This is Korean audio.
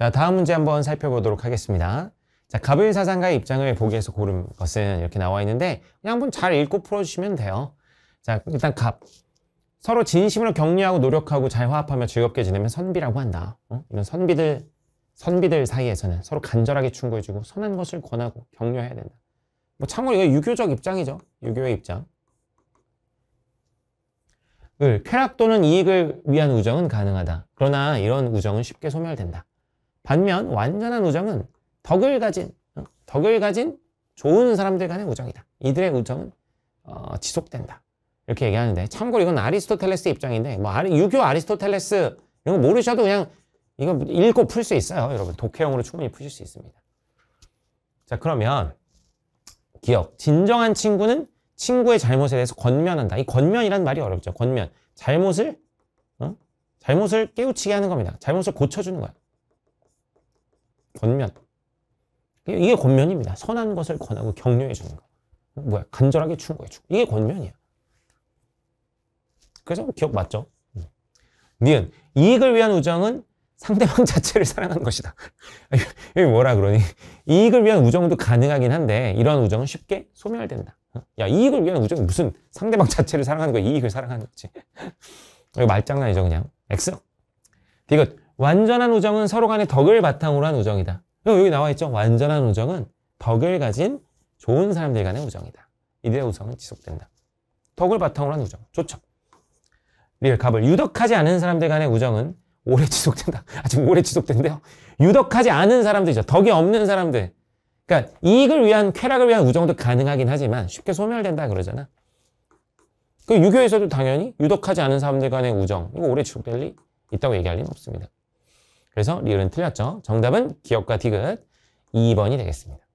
자, 다음 문제 한번 살펴보도록 하겠습니다. 자, 가부리 사상가의 입장을 보기에서 고른 것은 이렇게 나와 있는데 그냥 한번 잘 읽고 풀어주시면 돼요. 자, 일단 갑. 서로 진심으로 격려하고 노력하고 잘 화합하며 즐겁게 지내면 선비라고 한다. 어? 이런 선비들 선비들 사이에서는 서로 간절하게 충고해주고 선한 것을 권하고 격려해야 된다. 뭐 참고로 이거 유교적 입장이죠. 유교의 입장. 을 쾌락 또는 이익을 위한 우정은 가능하다. 그러나 이런 우정은 쉽게 소멸된다. 반면 완전한 우정은 덕을 가진 덕을 가진 좋은 사람들 간의 우정이다. 이들의 우정은 어, 지속된다. 이렇게 얘기하는데 참고로 이건 아리스토텔레스 입장인데 뭐 아리, 유교 아리스토텔레스 이런 거 모르셔도 그냥 이거 읽고 풀 수 있어요. 여러분 독해형으로 충분히 푸실 수 있습니다. 자 그러면 기억 진정한 친구는 친구의 잘못에 대해서 권면한다. 이 권면이란 말이 어렵죠. 권면 잘못을 어? 잘못을 깨우치게 하는 겁니다. 잘못을 고쳐주는 거야. 권면. 이게 권면입니다. 선한 것을 권하고 격려해 주는 거. 뭐야? 간절하게 충고해 주고. 이게 권면이야. 그래서 기억 맞죠? 음. 니은 이익을 위한 우정은 상대방 자체를 사랑하는 것이다. 여기 뭐라 그러니? 이익을 위한 우정도 가능하긴 한데 이런 우정은 쉽게 소멸된다. 어? 야 이익을 위한 우정이 무슨 상대방 자체를 사랑하는 거야 이익을 사랑하는 거지. 이거 말장난이죠 그냥. X. 디귿 완전한 우정은 서로 간의 덕을 바탕으로 한 우정이다. 여기 나와 있죠. 완전한 우정은 덕을 가진 좋은 사람들 간의 우정이다. 이들의 우정은 지속된다. 덕을 바탕으로 한 우정. 좋죠. 리얼 갑을 유덕하지 않은 사람들 간의 우정은 오래 지속된다. 아직 오래 지속된대요. 유덕하지 않은 사람들이죠. 덕이 없는 사람들. 그러니까 이익을 위한 쾌락을 위한 우정도 가능하긴 하지만 쉽게 소멸된다 그러잖아. 그 유교에서도 당연히 유덕하지 않은 사람들 간의 우정 이거 오래 지속될 리 있다고 얘기할 리는 없습니다. 그래서 리을은 틀렸죠. 정답은 기억과 디귿 2번이 되겠습니다.